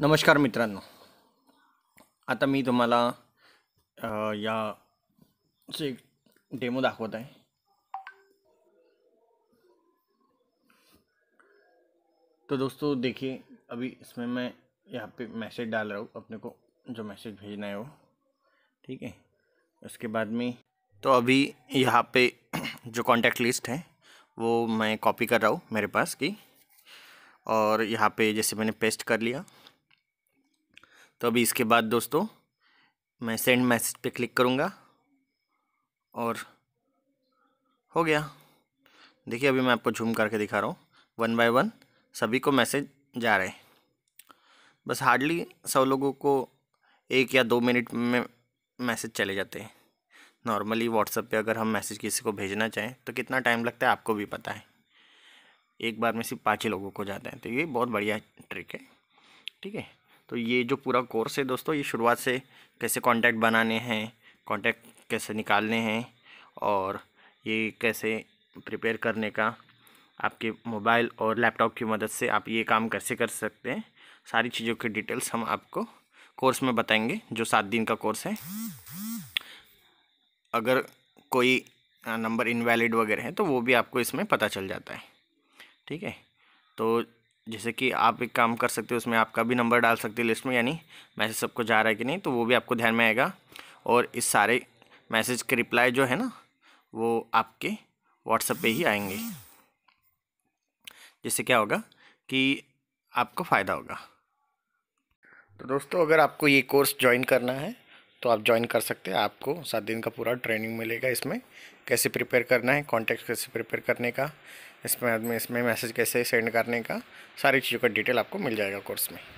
नमस्कार मित्रों आता मी तुम्हाला या एक डेमो दाखवत है तो दोस्तों देखिए अभी इसमें मैं यहाँ पे मैसेज डाल रहा हूँ अपने को जो मैसेज भेजना है वो ठीक है उसके बाद में तो अभी यहाँ पे जो कांटेक्ट लिस्ट है वो मैं कॉपी कर रहा हूँ मेरे पास की और यहाँ पे जैसे मैंने पेस्ट कर लिया तो अभी इसके बाद दोस्तों मैं सेंड मैसेज पे क्लिक करूँगा और हो गया देखिए अभी मैं आपको झूम करके दिखा रहा हूँ वन बाय वन सभी को मैसेज जा रहे हैं बस हार्डली सब लोगों को एक या दो मिनट में मैसेज चले जाते हैं नॉर्मली व्हाट्सएप पे अगर हम मैसेज किसी को भेजना चाहें तो कितना टाइम लगता है आपको भी पता है एक बार में सिर्फ पाँच ही लोगों को जाते हैं तो ये बहुत बढ़िया ट्रिक है ठीक है तो ये जो पूरा कोर्स है दोस्तों ये शुरुआत से कैसे कॉन्टैक्ट बनाने हैं कॉन्टैक्ट कैसे निकालने हैं और ये कैसे प्रिपेयर करने का आपके मोबाइल और लैपटॉप की मदद से आप ये काम कैसे कर सकते हैं सारी चीज़ों की डिटेल्स हम आपको कोर्स में बताएंगे जो सात दिन का कोर्स है अगर कोई नंबर इनवैलिड वगैरह है तो वो भी आपको इसमें पता चल जाता है ठीक है तो जैसे कि आप एक काम कर सकते हो उसमें आपका भी नंबर डाल सकते हो लिस्ट में यानी मैसेज सबको जा रहा है कि नहीं तो वो भी आपको ध्यान में आएगा और इस सारे मैसेज के रिप्लाई जो है ना वो आपके व्हाट्सएप पे ही आएंगे जिससे क्या होगा कि आपको फ़ायदा होगा तो दोस्तों अगर आपको ये कोर्स ज्वाइन करना है तो आप ज्वाइन कर सकते हैं आपको सात दिन का पूरा ट्रेनिंग मिलेगा इसमें कैसे प्रिपेयर करना है कॉन्टैक्ट कैसे प्रिपेयर करने का इसमें इसमें मैसेज कैसे सेंड करने का सारी चीज़ों का डिटेल आपको मिल जाएगा कोर्स में